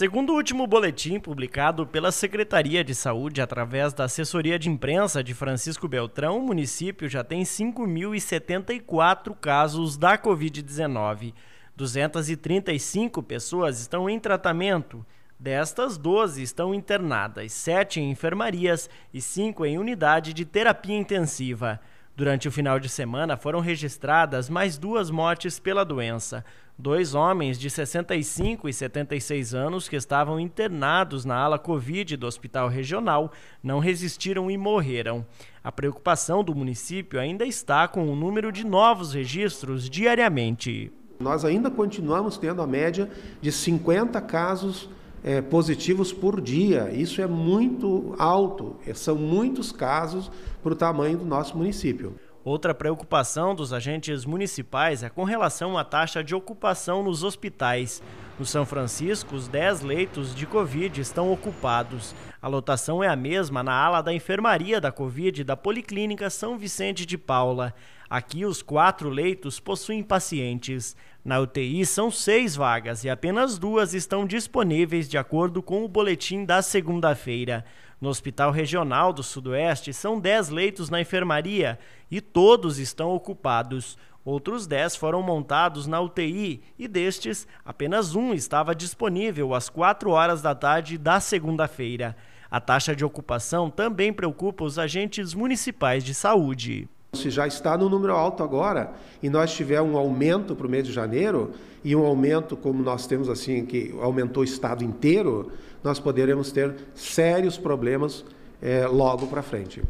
Segundo o último boletim publicado pela Secretaria de Saúde através da assessoria de imprensa de Francisco Beltrão, o município já tem 5.074 casos da Covid-19. 235 pessoas estão em tratamento. Destas, 12 estão internadas, 7 em enfermarias e 5 em unidade de terapia intensiva. Durante o final de semana foram registradas mais duas mortes pela doença. Dois homens de 65 e 76 anos que estavam internados na ala Covid do hospital regional não resistiram e morreram. A preocupação do município ainda está com o número de novos registros diariamente. Nós ainda continuamos tendo a média de 50 casos é, positivos por dia. Isso é muito alto, é, são muitos casos para o tamanho do nosso município. Outra preocupação dos agentes municipais é com relação à taxa de ocupação nos hospitais. No São Francisco, os 10 leitos de Covid estão ocupados. A lotação é a mesma na ala da enfermaria da Covid da Policlínica São Vicente de Paula. Aqui, os quatro leitos possuem pacientes. Na UTI são seis vagas e apenas duas estão disponíveis de acordo com o boletim da segunda-feira. No Hospital Regional do Sudoeste são dez leitos na enfermaria e todos estão ocupados. Outros dez foram montados na UTI e destes, apenas um estava disponível às quatro horas da tarde da segunda-feira. A taxa de ocupação também preocupa os agentes municipais de saúde. Se já está no número alto agora e nós tiver um aumento para o mês de janeiro e um aumento como nós temos assim que aumentou o estado inteiro, nós poderemos ter sérios problemas é, logo para frente.